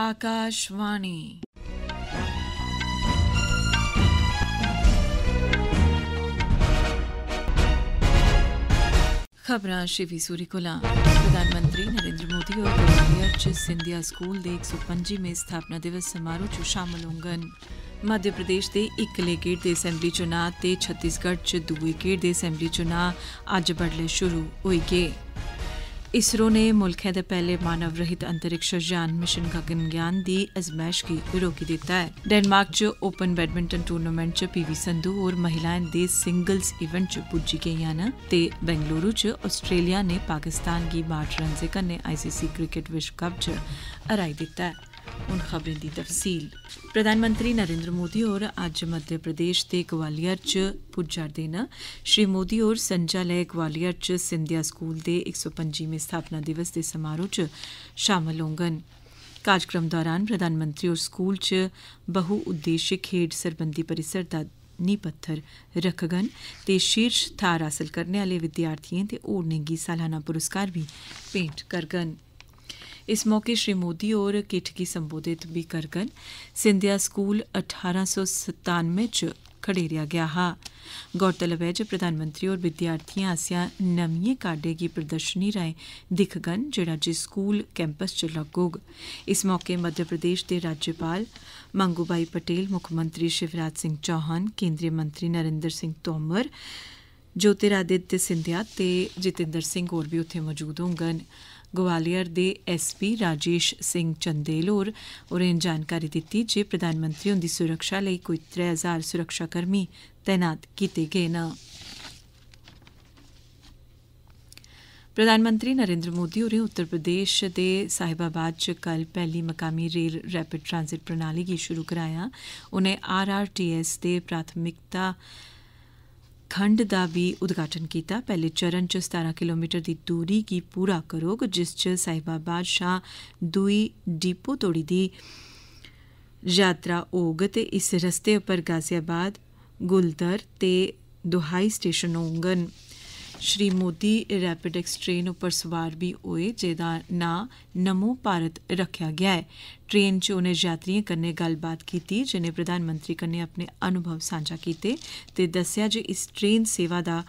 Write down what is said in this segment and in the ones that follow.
आकाशवाणी खबर शिवी सूरीकुला प्रधानमंत्री नरेंद्र मोदी और ग्वालियर च सिंधिया स्कूल के एक सौ पंजी में स्थापना दिवस समारोह च शामिल होंगन मध्य प्रदेश दे इक्कले गेड़ दे असैम्बली चुनाव ते छत्तीसगढ़ च दुए गेट दे असैम्बली चुनाव अज्ज बडले शुरू होई गए ਇਸਰੋ ਨੇ ਮੁਲਕਾਂ ਦੇ ਪਹਿਲੇ ਮਾਨਵ ਰਹਿਤ ਅੰਤਰਿਕਸ਼ ਯਾਨ ਮਿਸ਼ਨ ਗਿਆਨ ਦੀ ਅਜ਼ਮਾਇਸ਼ ਕੀ ਰੋਕੀ ਦਿੱਤਾ ਹੈ ਡੈਨਮਾਰਕ 'ਚ ਓਪਨ ਬੈਡਮਿੰਟਨ ਟੂਰਨਾਮੈਂਟ 'ਚ ਪੀਵੀ ਸੰਧੂ ਔਰ ਮਹਿਲਾਵਾਂ ਦੇ ਸਿੰਗਲਸ ਇਵੈਂਟ 'ਚ ਪੁੱਜੀ ਗਈਆਂ ਨਾ ਤੇ ਬੈਂਗਲੁਰੂ 'ਚ ਆਸਟ੍ਰੇਲੀਆ ਨੇ ਪਾਕਿਸਤਾਨ ਦੀ ਮਾਰਟ ਰਨਜ਼ੇ ਨੇ ਆਈਸੀਸੀ ਕ੍ਰਿਕਟ ਵਿਸ਼ਵ ਕੱਪ 'ਚ ਅਰਾਈ ਦਿੱਤਾ ਹੈ ਹੁਣ ਖਬਰ ਦੀ ਤਫਸੀਲ ਪ੍ਰਧਾਨ ਮੰਤਰੀ ਨਰਿੰਦਰ ਮੋਦੀ ਹੋਰ ਅੱਜ ਮੱਧ ਪ੍ਰਦੇਸ਼ ਦੇ ਗਵਾਲੀਅਰ ਚ ਪੁੱਜਾ ਦੇਣਾ ਸ਼੍ਰੀ ਮੋਦੀ ਹੋਰ ਸੰਜਾਲੇ ਗਵਾਲੀਅਰ ਚ ਸਿੰਧਿਆ ਸਕੂਲ ਦੇ 125ਵੇਂ ਸਥਾਪਨਾ ਦਿਵਸ ਦੇ ਸਮਾਰੋਹ ਚ ਸ਼ਾਮਲ ਹੋਣਗੇ ਕਾਰਜਕ੍ਰਮ ਦੌਰਾਨ ਪ੍ਰਧਾਨ ਮੰਤਰੀ ਉਸ ਸਕੂਲ ਚ ਬਹੁ ਉਦੇਸ਼ਿ ਖੇਡ ਸਰਬੰਧੀ ਪਰਿਸਰ ਦਾ ਨੀ ਪੱਥਰ ਰੱਖਗਨ ਤੇ ਸ਼ੀਰਸ਼ ਥਾਰ ਹਾਸਲ ਕਰਨ ਵਾਲੇ ਵਿਦਿਆਰਥੀਆਂ ਤੇ ਹੋਰ ਨੇ ਸਾਲਾਨਾ ਪੁਰਸਕਾਰ ਵੀ ਪੇਂਟ ਕਰਗਨ इस मौके श्री मोदी होर किट्ठ गी संबोधित बी करङन सिंधिया स्कूल अठारां सौ सतानवे च खडेरेआ गेआ हा गौरतलब ऐ जे प्रधानमंत्री होर विद्यार्थियें आसेआ नमियें काड्डे गी प्रदर्शनी राएं दिक्खङन जेहड़ा जे स्कूल कैंपस च लग्गोग इस मौके मध्य प्रदेश दे राज्यपाल मंगूबाई पटेल मुक्खमंत्री शिवराज सिंह चौहान केंद्रीय मंत्री नरेंद्र सिंह तोमर ज्योतिरादित्य सिंधिया ते जितेंद्र सिंह होर बी उत्थे मौजूद होङन ਗਵਾਲੀਅਰ ਦੇ ਐਸਪੀ ਰਾਜੇਸ਼ ਸਿੰਘ ਚੰਦੇਲ ਹੋਰ ਉਹਨਾਂ ਜਾਣਕਾਰੀ ਦਿੱਤੀ ਜੇ ਪ੍ਰਧਾਨ ਮੰਤਰੀ ਦੀ ਸੁਰੱਖਿਆ ਲਈ ਕੋਈ 3000 ਸੁਰੱਖਿਆ ਕਰਮੀ ਤਾਇਨਾਤ ਕੀਤੇ ਗਏ ਨਾ ਪ੍ਰਧਾਨ ਮੰਤਰੀ ਨਰਿੰਦਰ ਮੋਦੀ ਹੋਰੇ ਉੱਤਰ ਪ੍ਰਦੇਸ਼ ਦੇ ਸਾਹਿਬਾਬਾਦ ਚ ਕੱਲ ਪਹਿਲੀ ਮਕਾਮੀ ਰੇਲ ਰੈਪਿਡ ਟ੍ਰਾਂਜ਼ਿਟ ਪ੍ਰਣਾਲੀ ਕੀ ਸ਼ੁਰੂ ਕਰਾਇਆ ਉਹਨੇ ਆਰਆਰਟੀਐਸ ਦੇ ਪ੍ਰਾਥਮਿਕਤਾ ਖੰਡ ਦਾ ਵੀ ਉਦਘਾਟਨ ਕੀਤਾ ਪਹਿਲੇ ਚਰਨ ਚ 17 ਕਿਲੋਮੀਟਰ ਦੀ ਦੂਰੀ ਕੀ ਪੂਰਾ ਕਰੋਗ ਜਿਸ ਚ ਸਾਇਬਾਬਾਦ ਸ਼ਾ ਦੂਈ ਡਿਪੋ ਤੋੜੀ ਦੀ ਯਾਤਰਾ ਹੋਗ ਤੇ ਇਸ ਰਸਤੇ ਉੱਪਰ ਗਾਜ਼ੀਆਬਾਦ ਗੁਲਦਰ ਤੇ ਦੁਹਾਈ ਸਟੇਸ਼ਨ ਹੋਂਗਨ ਸ਼੍ਰੀ મોદી ਰੈਪਿਡ ਐਕਸਟ੍ਰੇਨ ટ્રેન ਸਵਾਰ ਵੀ ਹੋਏ ਜਿਹਦਾ जेदा ਨਾਂ ਨਮੋ ਭਾਰਤ ਰੱਖਿਆ ਗਿਆ ਹੈ ਟ੍ਰੇਨ 'ਚ ਉਹਨੇ ਯਾਤਰੀਆਂ ਕੰਨੇ ਗੱਲਬਾਤ ਕੀਤੀ ਜਿਨੇ ਪ੍ਰਧਾਨ ਮੰਤਰੀ ਕੰਨੇ ਆਪਣੇ ਅਨੁਭਵ ਸਾਂਝਾ ਕੀਤੇ ਤੇ ਦੱਸਿਆ ਜੇ ਇਸ ਟ੍ਰੇਨ ਸੇਵਾ ਦਾ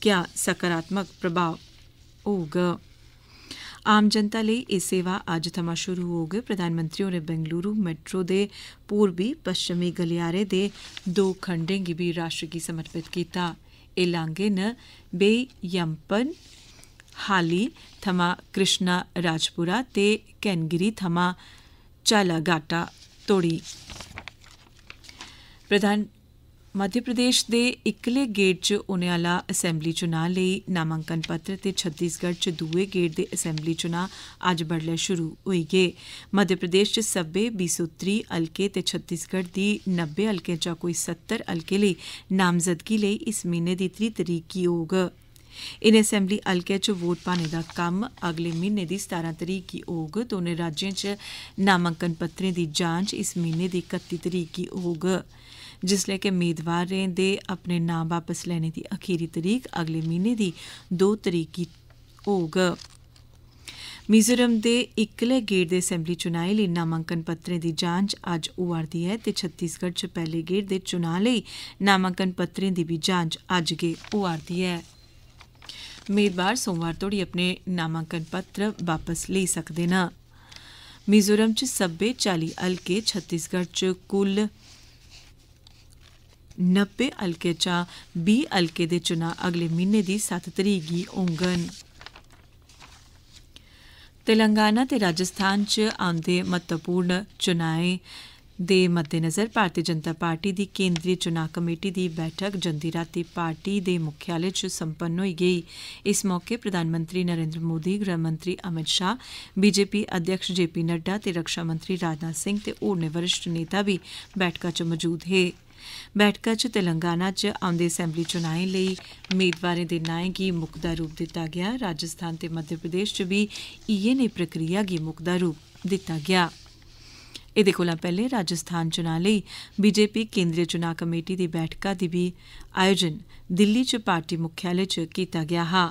ਕੀ ਸਕਾਰਾਤਮਕ ਪ੍ਰਭਾਵ ਹੋਊਗਾ ਆਮ ਜਨਤਾ ਲਈ ਇਹ ਸੇਵਾ ਅੱਜ ਤੋਂ ਸ਼ੁਰੂ ਹੋ ਪ੍ਰਧਾਨ ਮੰਤਰੀ ਨੇ ਬੈਂਗਲੁਰੂ ਮੈਟਰੋ ਦੇ ਪੂਰਬੀ ਪੱਛਮੀ ਗਲਿਆਰੇ ਦੇ ਦੋ ਖੰਡੇ ਵੀ ਰਾਸ਼ਟਰ ਕੀ ਸਮਰਪਿਤ ਕੀਤਾ Elangena, Bey Yampan, Hali, Thama Krishna Rajpura, Te Kengiri, Thama Chalagata, Todi. प्रधान ਮੱਧ ਪ੍ਰਦੇਸ਼ ਦੇ ਇਕਲੇ ਗੇਟ 'ਚ ਉਨਿਆਲਾ ਅਸੈਂਬਲੀ ਚੋਣਾਂ ਲਈ ਨਾਮਾਂਕਨ ਪੱਤਰ ਤੇ ਛੱਤੀਸਗੜ੍ਹ 'ਚ ਦੂਏ ਗੇਟ ਦੇ ਅਸੈਂਬਲੀ ਚੋਣਾਂ ਅੱਜ ਬੜਲੇ ਸ਼ੁਰੂ ਹੋਈ ਗਏ ਮੱਧ ਪ੍ਰਦੇਸ਼ 'ਚ ਸੱਬੇ 230 ਹਲਕੇ ਤੇ ਛੱਤੀਸਗੜ੍ਹ ਦੀ 90 ਹਲਕੇ 'ਚ ਕੋਈ 70 ਹਲਕੇ ਲਈ ਨਾਮਜ਼ਦਗੀ ਲਈ ਇਸ ਮਹੀਨੇ ਦੀ 3 ਤਰੀਕ ਕੀ ਹੋਗ ਇਨ ਅਸੈਂਬਲੀ हल्के 'ਚ ਵੋਟ ਪਾਣੇ ਦਾ ਕੰਮ ਅਗਲੇ ਮਹੀਨੇ ਦੀ 17 ਤਰੀਕ ਕੀ ਹੋਗ ਦੋਨੇ राज्यें 'ਚ ਨਾਮਾਂਕਨ ਪੱਤਰਾਂ ਦੀ ਜਾਂਚ ਇਸ ਮਹੀਨੇ ਦੀ 31 ਤਰੀਕ ਕੀ ਹੋਗ ਜਿਸਲੇ ਕਿ ਉਮੀਦਵਾਰਾਂ ਦੇ ਆਪਣੇ ਨਾਮ ਵਾਪਸ ਲੈਣ ਦੀ ਅਖੀਰੀ ਤਰੀਕ ਅਗਲੇ ਮਹੀਨੇ ਦੀ 2 ਤਰੀਕ ਹੋਗ ਮਿਜ਼ੋਰਮ ਦੇ ਇਕਲੇ ਗੇਟ ਦੇ ਅਸੈਂਬਲੀ ਚੁਣਾਈ ਲਈ ਨਾਮਾਂਕਨ ਪੱਤਰੇ ਦੀ ਜਾਂਚ ਅੱਜ ਉਵਰਦੀ ਹੈ ਤੇ ਛੱਤੀਸਗੜ੍ਹ ਚ ਪਹਿਲੇ ਗੇਟ ਦੇ ਚੁਣਾ ਲਈ ਨਾਮਾਂਕਨ ਪੱਤਰੇ ਦੀ ਵੀ ਜਾਂਚ ਅੱਜ ਗੇ ਉਵਰਦੀ ਹੈ ਮੇਦਵਾਰ ਸੋਮਵਾਰ ਤੋੜੀ ਆਪਣੇ ਨਾਮਾਂਕਨ ਪੱਤਰ ਵਾਪਸ ਲੈ ਸਕਦੇ ਨਾ ਮਿਜ਼ੋਰਮ ਚ ਸੱਬੇ 40 ਅਲਕੇ ਛੱਤੀਸਗੜ੍ਹ ਚ ਕੁੱਲ 90 ਹਲਕੇ ਚਾ 20 ਹਲਕੇ ਦੇ ਚੁਣਾ ਅਗਲੇ ਮਹੀਨੇ ਦੀ 7 ਤਰੀਕ ਦੀ ਹੋਣਗੇ ਤੇਲੰਗਾਨਾ ਤੇ ਰਾਜਸਥਾਨ ਚ ਆਉਂਦੇ ਮਹੱਤਵਪੂਰਨ ਚੁਣਾਏ ਦੇ ਮੱਦੇਨਜ਼ਰ ਭਾਰਤੀ ਜਨਤਾ ਪਾਰਟੀ ਦੀ ਕੇਂਦਰੀ ਚੋਣ ਕਮੇਟੀ ਦੀ ਬੈਠਕ ਜੰਦੀ ਰਾਤੀ ਪਾਰਟੀ ਦੇ ਮੁਖਿਆਲੇ ਚ ਸੰਪੰਨ ਹੋਈ ਗਈ ਇਸ ਮੌਕੇ ਪ੍ਰਧਾਨ ਮੰਤਰੀ ਨਰਿੰਦਰ ਮੋਦੀ ਗ੍ਰਹਿ ਮੰਤਰੀ ਅਮਿਤ ਸ਼ਾਹ ਬੀਜੇਪੀ ਅਧਿਅਕਸ਼ ਜੇਪੀ ਨੱਡਾ ਤੇ ਰੱਖਿਆ ਮੰਤਰੀ ਰਾਜਨਾਥ ਸਿੰਘ ਤੇ ਹੋਰ ਨੇ ਨਿਵਰਿਸ਼ਟ ਨੇਤਾ ਵੀ ਬੈਠਕਾ ਚ ਮੌਜੂਦ ਹੈ ਬੈਠਕਾ 'ਚ ਤੇਲੰਗਾਨਾ 'ਚ ਆਉਂਦੇ ਅਸੈਂਬਲੀ ਚੋਣਾਂ ਲਈ ਉਮੀਦਵਾਰਾਂ ਦੇ ਨਾਂ ਕੀ ਮੁਕਦਾ ਰੂਪ ਦਿੱਤਾ ਗਿਆ ਰਾਜਸਥਾਨ ਤੇ ਮੱਧ ਪ੍ਰਦੇਸ਼ 'ਚ ਵੀ ਈਏ ਨੇ ਪ੍ਰਕਿਰਿਆ ਕੀ ਮੁਕਦਾ ਰੂਪ ਦਿੱਤਾ ਗਿਆ ਇਹਦੇ ਕੋਲੋਂ ਪਹਿਲੇ ਰਾਜਸਥਾਨ ਚੋਣਾਂ ਲਈ ਬੀਜੇਪੀ ਕੇਂਦਰੀ ਚੁਣਾਂ ਕਮੇਟੀ ਦੀ ਬੈਠਕਾ ਦੀ ਵੀ ਆਯੋਜਨ ਦਿੱਲੀ 'ਚ ਪਾਰਟੀ ਮੁਖਿਆਲੇ 'ਚ ਕੀਤਾ ਗਿਆ ਹਾਂ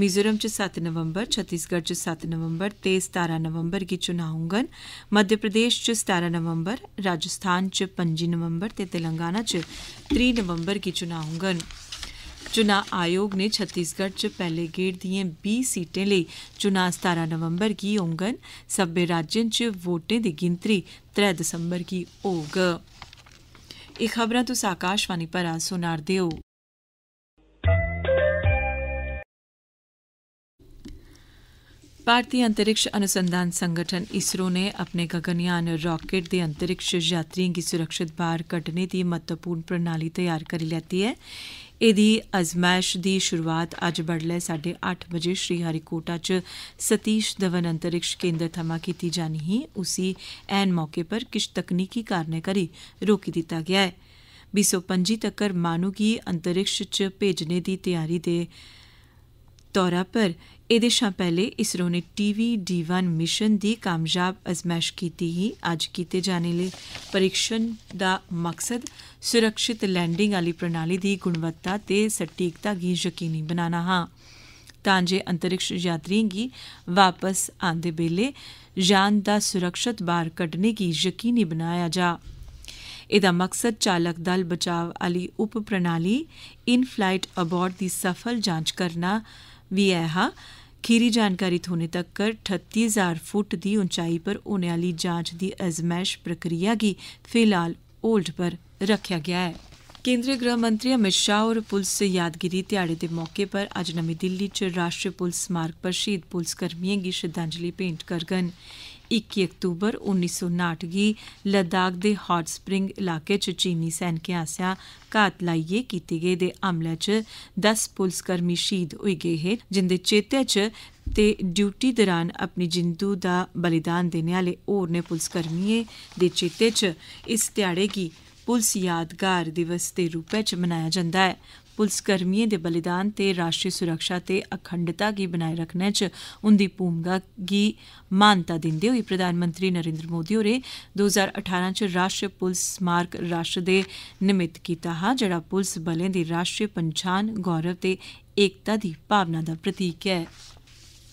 मिजोरम च सत्त नवंबर छत्तीसगढ़ च सत्त नवंबर ते सतारां नवंबर गी चुनाव होङन मध्य प्रदेश च सतारां नवंबर राजस्थान च पं'जी नवंबर ते तेलंगाना च त्रीह् नवंबर गी चुनां होङन चुनां आयोग ने छत्तीसगढ़ च पैह्ले गेड़ दिए बीह् सीटें लेई चुनां सतारां नवंबर गी होङन सबे राज्यें च वोटें दी गिनतरी त्रै दिसंबर गी होग एह् खबरां तुस आकाशवाणी पर सुना'रदे ओ भारतीय अंतरिक्ष अनुसंधान संगठन इसरो ने अपने गगनयान रॉकेट दे अंतरिक्ष यात्रियें गी सुरक्षित बाहर कड्ढने दी महत्वपूर्ण प्रणाली तैयार करी लैती ऐ एह्दी अजमैश दी शुरूआत अज्ज बडलै साड्डे अट्ठ बजे श्रीहरिकोटा च सतीश धवन अंतरिक्ष केन्द्र थमां कीती जानी ही उसी ऐन मौके पर किश तकनीकी कारणें करी रोकी दित्ता गेआ ऐ बीह् सौ पं'जी तक्कर माह्नू गी अंतरिक्ष च भेजने दी तैयारी दे तौरा पर एदे शा पहले ISRO T TV D one mission दी कामयाब अजमैश की ही अज कीते जाने आह्ले परीक्षण दा मकसद सुरक्षित लैंडिंग आली प्रणाली दी गुणवत्ता ते सटीकता गी यकीनी बनाना हा तां जे अंतरिक्ष यात्रियों गी वापस आंदे बेले जान दा सुरक्षत बार कड्ढने गी यकीनी बनाया जा एह्दा मकसद चालक दल बचाव आली उप प्रणाली इन फ्लाइट अबार्ड दी सफल जांच करना भी है हा खीरी जानकारी थोने तक कर ठत्ती हजार फुट दी ऊंचाई पर होने आली जांच दी अजमैश प्रक्रिया गी फिलहाल होल्ड पर रखेआ गेआ ऐ केंद्रीय गृह मंत्री अमित शाह होर पुलस यादगिरी ध्याड़े दे मौके पर अज्ज नमीं दिल्ली च राष्ट्रीय पुलस स्मारक पर शहीद पुलस कर्मियें गी श्रद्धांजलि भेंट करङन 21 अक्टूबर 1959 गी लद्दाख दे हॉट स्प्रिंग इलाके च चीनी सैनिकें आसेआ घात लाइयै कीते गेदे हमले च 10 पुलसकर्मी शहीद होई गे हे जिंदे चेते च ते ड्यूटी दरान अपनी जिंदू दा बलिदान देने आह्ले होरनें पुलसकर्मिएं दे चेते च इस ध्याड़े गी पुलस यादगार दिवस दे रूपै च मनाया जंदा ऐ ਪੁਲਿਸ ਕਰਮੀਆਂ ਦੇ ਬਲੀਦਾਨ ਤੇ ਰਾਸ਼ਟਰੀ ਸੁਰੱਖਿਆ ਤੇ ਅਖੰਡਤਾ ਕੀ ਬਣਾਈ ਰੱਖਣ ਚ ਉਹਦੀ ਭੂਮਿਕਾ ਕੀ ਮਾਨਤਾ ਦਿੰਦੇ ਹੋਏ ਪ੍ਰਧਾਨ ਮੰਤਰੀ ਨਰਿੰਦਰ ਮੋਦੀ ਹੋਰੇ 2018 ਚ ਰਾਸ਼ਟਰ ਪੁਲਿਸ ਮਾਰਕ ਰਾਸ਼ਟਰ ਦੇ ਨਿਮਿਤ ਕੀਤਾ ਹਾ ਜਿਹੜਾ ਪੁਲਿਸ ਬਲੇ ਦੀ ਰਾਸ਼ਟਰੀ ਪਛਾਣ ਗੌਰਵ ਤੇ ਇਕਤਾ ਦੀ ਭਾਵਨਾ ਦਾ ਪ੍ਰਤੀਕ ਹੈ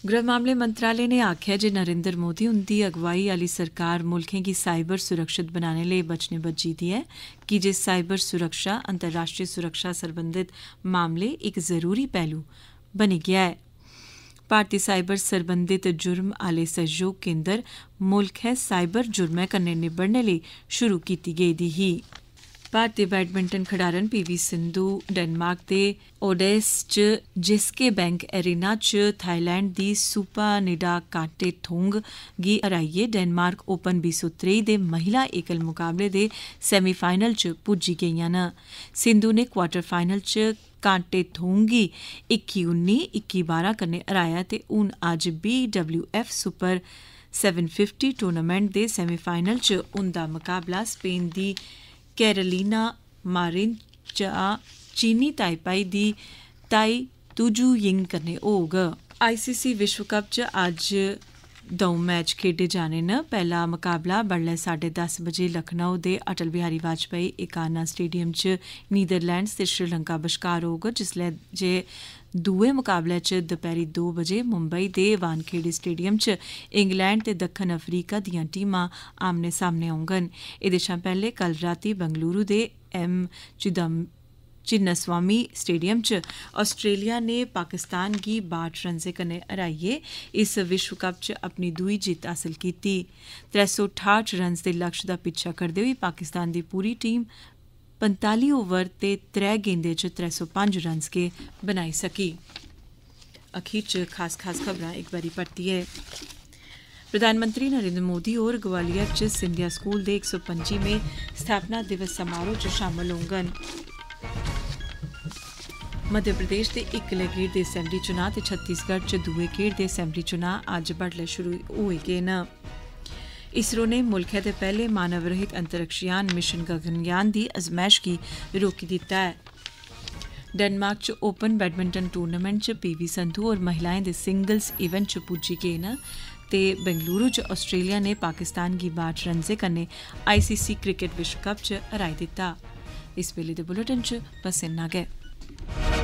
गृह मामले मंत्रालय ने आखेआ जे नरेंद्र मोदी हुंदी अगुवाई आह्ली सरकार मुल्खें गी साइबर सुरक्षत बनाने लेई बचने बज्झी दी ऐ की जे साइबर सुरक्षा अंतर्राश्ट्री सुरक्षा सरबंधत मामले इक जरूरी पैह्लू बनी गेआ ऐ भारती साइबर सरबंधत जुर्म आह्ले सैह्योग केंद्र मुल्खै साइबर जुर्मै कन्नै निब्बड़ने लेई शुरू कीती गेदी ही ਭਾਰਤੀ ਬੈਡਮਿੰਟਨ ਖਿਡਾਰਨ ਪੀਵੀ ਸਿੰਧੂ ਡੈਨਮਾਰਕ ਦੇ ਓਡੇਸ 'ਚ ਜਿਸਕੇ ਬੈਂਕ ਅਰੀਨਾ 'ਚ ਥਾਈਲੈਂਡ ਦੀ ਸੁਪਾ ਨਿਡਾ ਕਾਟੇ ਥੋਂਗ ਗੀ ਅਰਾਈਏ ਡੈਨਮਾਰਕ ਓਪਨ 2023 ਦੇ ਮਹਿਲਾ ਏਕਲ ਮੁਕਾਬਲੇ ਦੇ ਸੈਮੀਫਾਈਨਲ 'ਚ ਪੁੱਜੀ ਗਈਆਂ ਨਾ ਸਿੰਧੂ ਨੇ ਕੁਆਟਰ ਫਾਈਨਲ 'ਚ ਕਾਂਟੇ ਥੋਂਗੀ 21 19 12 ਕਰਨੇ ਹਰਾਇਆ ਤੇ ਹੁਣ ਅੱਜ BWF ਸੁਪਰ 750 ਟੂਰਨਾਮੈਂਟ ਦੇ ਸੈਮੀਫਾਈਨਲ 'ਚ ਉਹਦਾ ਮੁਕਾਬਲਾ ਸਪੇਨ ਦੀ ਕੈਰਲੀਨਾ ਚਾ ਚੀਨੀ ਤਾਈਪਾਈ ਦੀ ਤਾਈ ਤੁਜੂ ਯਿੰਗ ਕਰਨੇ ਹੋਗ ਆਈਸੀਸੀ ਵਿਸ਼ਵ ਕੱਪ 'ਚ ਅੱਜ ਦੋ ਮੈਚ ਖੇਡੇ ਜਾਣੇ ਨੇ ਪਹਿਲਾ ਮੁਕਾਬਲਾ ਬੜਲੇ 10:30 ਵਜੇ ਲਖਨਊ ਦੇ ਅਟਲ ਬਿਹਾਰੀ ਵਾਜਪਾਈ ਇਕਾਨਾ ਸਟੇਡੀਅਮ 'ਚ ਨੀਦਰਲੈਂਡਸ ਤੇ ਸ਼੍ਰੀਲੰਕਾ ਵਿਚਕਾਰ ਹੋਗਾ ਜਿਸ ਲਈ ਜੇ ਦੂਏ ਮੁਕਾਬਲੇ 'ਚ ਦੁਪਹਿਰੀ 2 ਵਜੇ ਮੁੰਬਈ ਦੇ ਵਾਨਖੇੜੀ ਸਟੇਡੀਅਮ 'ਚ ਇੰਗਲੈਂਡ ਤੇ ਦੱਖਣ ਅਫਰੀਕਾ ਦੀਆਂ ਟੀਮਾਂ ਆਮਨੇ ਸਾਹਮਣੇ ਆਉਂਗਨ ਇਹਦੇ ਸ਼ਾਂ ਪਹਿਲੇ ਕੱਲ ਰਾਤੀ ਬੰਗਲੁਰੂ ਦੇ ਐਮ ਚਿਦਮ ਚਿੰਨਾ ਚਿੰਨਸਵਾਮੀ ਸਟੇਡੀਅਮ 'ਚ ਆਸਟ੍ਰੇਲੀਆ ਨੇ ਪਾਕਿਸਤਾਨ ਦੀ 62 ਰਨ ਦੇ ਕਨੇ ਅਰਾਈਏ ਇਸ ਵਿਸ਼ਵ ਕੱਪ 'ਚ ਆਪਣੀ ਦੂਈ ਜਿੱਤ ਹਾਸਲ ਕੀਤੀ 368 ਰਨ ਦੇ ਲਕਸ਼ ਦਾ ਪਿੱਛਾ ਕਰਦੇ ਹੋਏ ਪਾਕਿਸਤਾਨ ਦੀ ਪੂਰੀ ਟੀਮ 45 ओवर ते त्रै गेंदें च त्रै सौ पंज रन्स गै बनाई सकी अखीर च खास खास खबरां इक बारी परतियै प्रधानमंत्री नरेंद्र मोदी होर ग्वालियर च सिंधिया स्कूल दे इक सौ पंजीवें स्थापना दिवस समारोह च शामल होङन मध्य प्रदेश दे इक्कले गेड़ दे असैम्बली चुनां ते छत्तीसगढ़ च दुए गेड़ दे असैम्बली चुनां अज्ज बडलै शुरू होए गे न इसरो ने मुल्खै दे पैह्ले मानव रहित अंतरिक्षयान मिशन गगनयान दी अजमैश गी रोकी दित्ता ऐ डेनमार्क च ओपन बैडमिंटन टूर्नामेंट च पी वी संधु होर महिलाएं दे सिंगल्स इवेंट च पुज्जी गे न ते बेंगलुरु च आस्ट्रेलिया ने पाकिस्तान गी बाट रन्जे कन्नै आईसीसी क्रिकेट विश्व कप च हराई दित्ता इस बेल्ले दे बुलेटिन च बस इन्ना गै